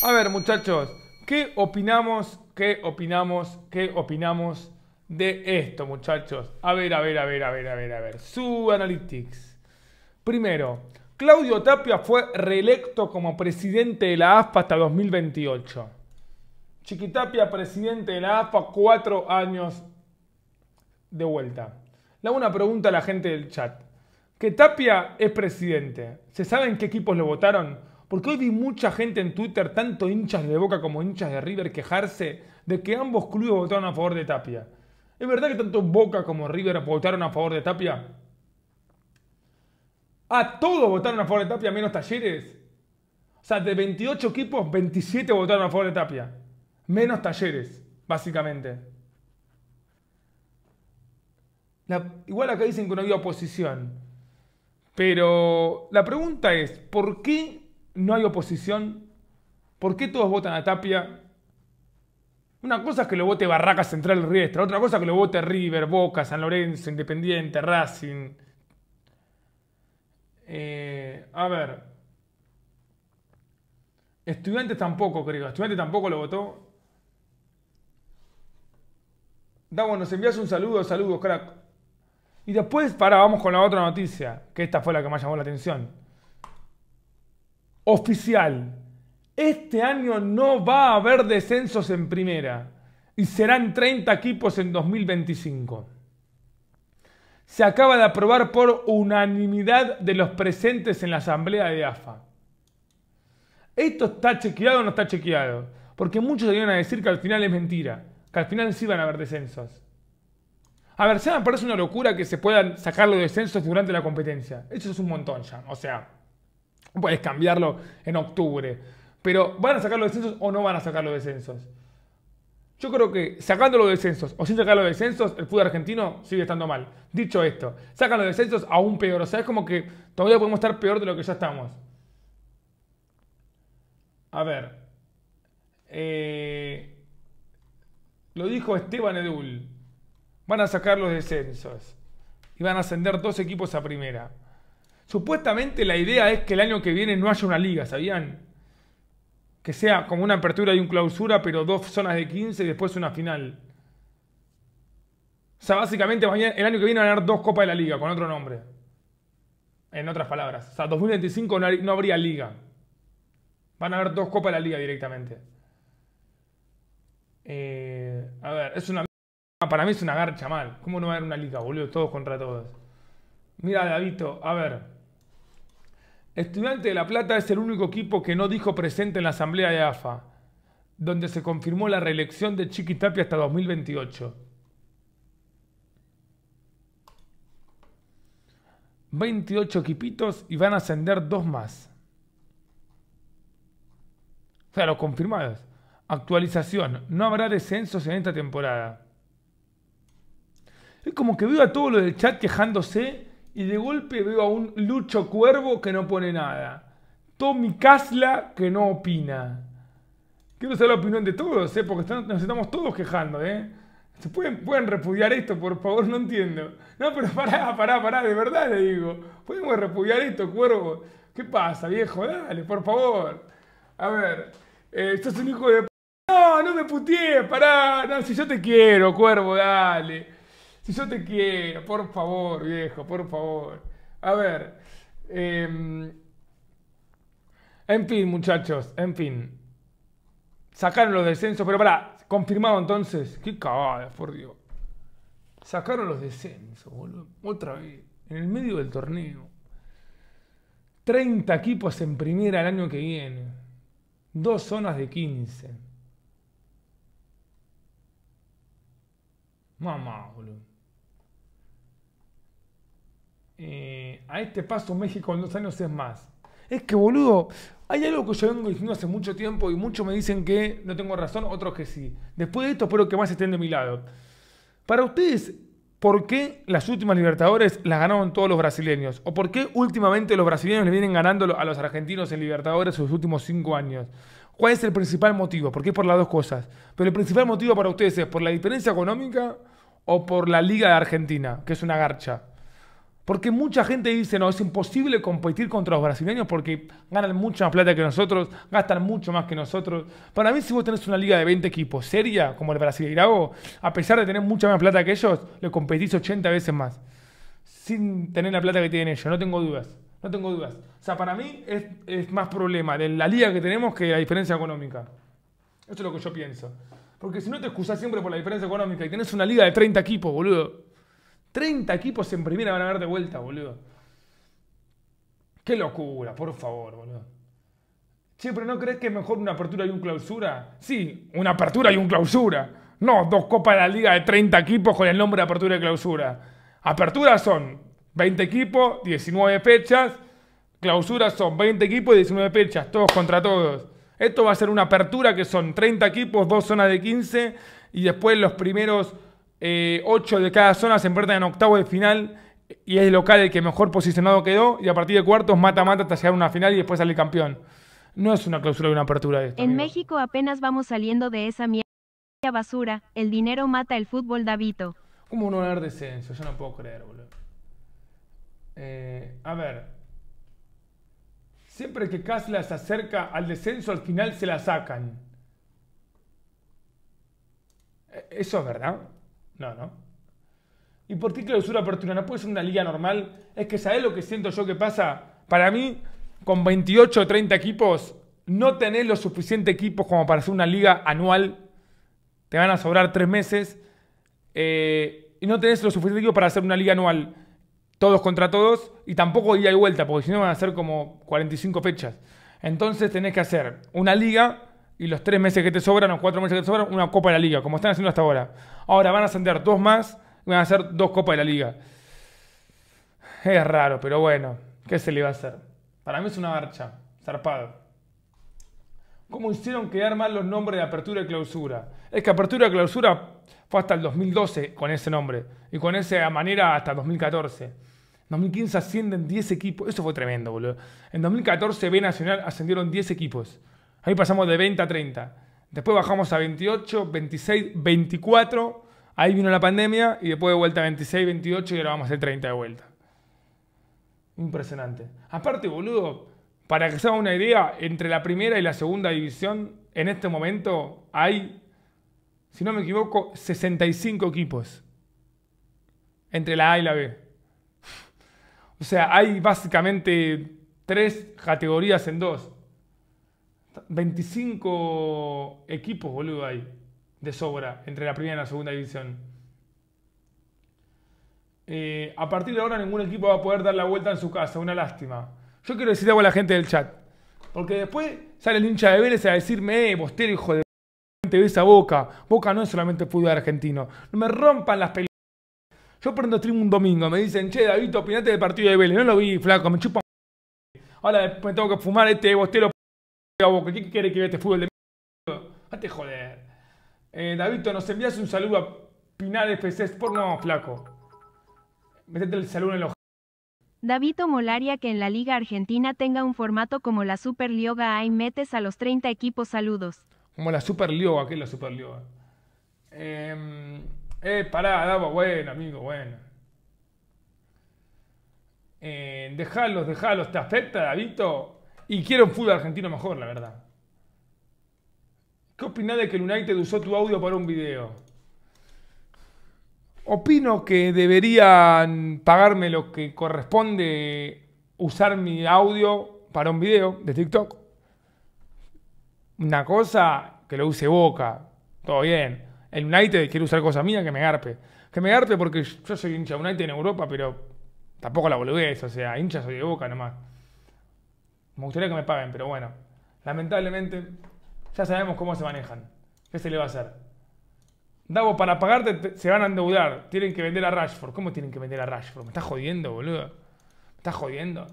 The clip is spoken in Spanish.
A ver, muchachos, ¿qué opinamos? ¿Qué opinamos? ¿Qué opinamos de esto, muchachos? A ver, a ver, a ver, a ver, a ver, a ver. Su Analytics. Primero, Claudio Tapia fue reelecto como presidente de la AFA hasta 2028. Chiquitapia, presidente de la AFA cuatro años de vuelta. Le hago una pregunta a la gente del chat. Que Tapia es presidente. ¿Se sabe en qué equipos lo votaron? Porque hoy vi mucha gente en Twitter, tanto hinchas de Boca como hinchas de River, quejarse de que ambos clubes votaron a favor de Tapia. ¿Es verdad que tanto Boca como River votaron a favor de Tapia? ¿A ah, todos votaron a favor de Tapia menos Talleres? O sea, de 28 equipos, 27 votaron a favor de Tapia. Menos Talleres, básicamente. igual acá dicen que no había oposición. Pero la pregunta es, ¿por qué no hay oposición? ¿Por qué todos votan a Tapia? Una cosa es que lo vote Barraca Central Riestra, otra cosa es que lo vote River, Boca, San Lorenzo, Independiente, Racing. Eh, a ver. Estudiantes tampoco, creo. Estudiantes tampoco lo votó. Da, nos envías un saludo, saludos, crack. Y después, para, vamos con la otra noticia, que esta fue la que más llamó la atención oficial. Este año no va a haber descensos en primera y serán 30 equipos en 2025. Se acaba de aprobar por unanimidad de los presentes en la asamblea de AFA. ¿Esto está chequeado o no está chequeado? Porque muchos iban a decir que al final es mentira, que al final sí van a haber descensos. A ver, se me parece una locura que se puedan sacar los descensos durante la competencia. Eso es un montón ya, o sea, Puedes cambiarlo en octubre. Pero ¿van a sacar los descensos o no van a sacar los descensos? Yo creo que sacando los descensos o sin sacar los descensos, el fútbol argentino sigue estando mal. Dicho esto, sacan los descensos aún peor. O sea, es como que todavía podemos estar peor de lo que ya estamos. A ver. Eh, lo dijo Esteban Edul. Van a sacar los descensos. Y van a ascender dos equipos a primera. Supuestamente la idea es que el año que viene no haya una liga, ¿sabían? Que sea como una apertura y un clausura, pero dos zonas de 15 y después una final. O sea, básicamente el año que viene van a haber dos copas de la liga con otro nombre. En otras palabras. O sea, 2025 no habría liga. Van a haber dos copas de la liga directamente. Eh, a ver, es una... Para mí es una garcha mal. ¿Cómo no va a haber una liga, boludo? Todos contra todos. Mira, David, a ver. Estudiante de La Plata es el único equipo que no dijo presente en la asamblea de AFA, donde se confirmó la reelección de Chiqui Tapia hasta 2028. 28 equipitos y van a ascender dos más. Claro, confirmados. Actualización. No habrá descensos en esta temporada. Es como que veo a todo lo del chat quejándose y de golpe veo a un Lucho Cuervo que no pone nada. Tommy Casla que no opina. Quiero saber la opinión de todos, ¿eh? porque nos estamos todos quejando. ¿eh? ¿Se pueden, repudiar esto, por favor? No entiendo. No, pero pará, pará, pará, de verdad le digo. ¿Pueden repudiar esto, Cuervo? ¿Qué pasa, viejo? Dale, por favor. A ver, eh, es un hijo de... No, no me putees, pará. No, si yo te quiero, Cuervo, dale. Si yo te quiero, por favor, viejo, por favor. A ver. Em, en fin, muchachos, en fin. Sacaron los descensos, pero para confirmado entonces. Qué cagada, por Dios. Sacaron los descensos, boludo. Otra vez, en el medio del torneo. 30 equipos en primera el año que viene. Dos zonas de 15. Mamá, boludo. Eh, a este paso México en dos años es más. Es que, boludo, hay algo que yo vengo diciendo hace mucho tiempo y muchos me dicen que no tengo razón, otros que sí. Después de esto espero que más estén de mi lado. Para ustedes, ¿por qué las últimas Libertadores las ganaron todos los brasileños? ¿O por qué últimamente los brasileños le vienen ganando a los argentinos en Libertadores en los últimos cinco años? ¿Cuál es el principal motivo? Porque es por las dos cosas. Pero el principal motivo para ustedes es por la diferencia económica o por la Liga de Argentina, que es una garcha. Porque mucha gente dice, no, es imposible competir contra los brasileños porque ganan mucha más plata que nosotros, gastan mucho más que nosotros. Para mí, si vos tenés una liga de 20 equipos seria, como el Irago, a pesar de tener mucha más plata que ellos, le competís 80 veces más. Sin tener la plata que tienen ellos, no tengo dudas. No tengo dudas. O sea, para mí es, es más problema de la liga que tenemos que la diferencia económica. Eso es lo que yo pienso. Porque si no te excusás siempre por la diferencia económica y tenés una liga de 30 equipos, boludo, 30 equipos en primera van a ver de vuelta, boludo. Qué locura, por favor, boludo. Che, pero ¿no crees que es mejor una apertura y un clausura? Sí, una apertura y un clausura. No, dos copas de la liga de 30 equipos con el nombre de apertura y clausura. Apertura son 20 equipos, 19 fechas. Clausura son 20 equipos y 19 fechas, todos contra todos. Esto va a ser una apertura que son 30 equipos, dos zonas de 15 y después los primeros 8 eh, de cada zona se enfrentan en octavo de final y es el local el que mejor posicionado quedó y a partir de cuartos mata-mata hasta llegar a una final y después sale campeón. No es una clausura de una apertura esto. En México apenas vamos saliendo de esa mierda basura. El dinero mata el fútbol, Davito. ¿Cómo no haber descenso? Yo no puedo creer, boludo. Eh, a ver. Siempre que Casla se acerca al descenso, al final se la sacan. Eh, ¿Eso es verdad? No, no. ¿Y por qué clausura apertura? ¿No puede ser una liga normal? Es que ¿sabés lo que siento yo que pasa? Para mí, con 28 o 30 equipos, no tenés los suficientes equipos como para hacer una liga anual. Te van a sobrar tres meses. Eh, y no tenés los suficientes equipos para hacer una liga anual. Todos contra todos. Y tampoco hay y vuelta, porque si no van a ser como 45 fechas. Entonces tenés que hacer una liga y los tres meses que te sobran o cuatro meses que te sobran, una Copa de la Liga, como están haciendo hasta ahora. Ahora van a ascender dos más y van a hacer dos Copas de la Liga. Es raro, pero bueno, ¿qué se le va a hacer? Para mí es una marcha, zarpado. ¿Cómo hicieron quedar mal los nombres de apertura y clausura? Es que apertura y clausura fue hasta el 2012 con ese nombre y con esa manera hasta 2014. En 2015 ascienden 10 equipos. Eso fue tremendo, boludo. En 2014 B Nacional ascendieron 10 equipos. Ahí pasamos de 20 a 30. Después bajamos a 28, 26, 24. Ahí vino la pandemia y después de vuelta a 26, 28 y ahora vamos a hacer 30 de vuelta. Impresionante. Aparte, boludo, para que se haga una idea, entre la primera y la segunda división, en este momento hay, si no me equivoco, 65 equipos. Entre la A y la B. O sea, hay básicamente tres categorías en dos. 25 equipos, boludo, hay de sobra entre la primera y la segunda división. Eh, a partir de ahora ningún equipo va a poder dar la vuelta en su casa, una lástima. Yo quiero decir algo a la gente del chat. Porque después sale el hincha de Vélez a decirme, eh, Bostero, hijo de te ves a Boca. Boca no es solamente fútbol argentino. No me rompan las pelotas. Yo prendo stream un domingo, me dicen, che, David, opinate del partido de Vélez. No lo vi, flaco, me chupa. Ahora después me tengo que fumar este bostero ¿Qué quiere que vea este fútbol de mierda? Date joder. Eh, Davito, nos envías un saludo a Pinal FC por no, flaco. Métete el saludo en los ojo. Davito Molaria, que en la Liga Argentina tenga un formato como la Super Lioga, ahí metes a los 30 equipos saludos. Como la Lioga, ¿qué es la Super Eh, em, eh, pará, Davo, bueno, amigo, bueno. Eh, dejalos, ¿te afecta, Davito? Y quiero un fútbol argentino mejor, la verdad. ¿Qué opinás de que el United usó tu audio para un video? Opino que deberían pagarme lo que corresponde usar mi audio para un video de TikTok. Una cosa que lo use Boca, todo bien. El United quiere usar cosas mía, que me garpe. Que me garpe porque yo soy hincha de United en Europa, pero tampoco la boludez, o sea, hincha soy de Boca nomás. Me gustaría que me paguen, pero bueno, lamentablemente ya sabemos cómo se manejan. ¿Qué se le va a hacer? Davo, para pagarte se van a endeudar. Tienen que vender a Rashford. ¿Cómo tienen que vender a Rashford? Me está jodiendo, boludo. Me está jodiendo.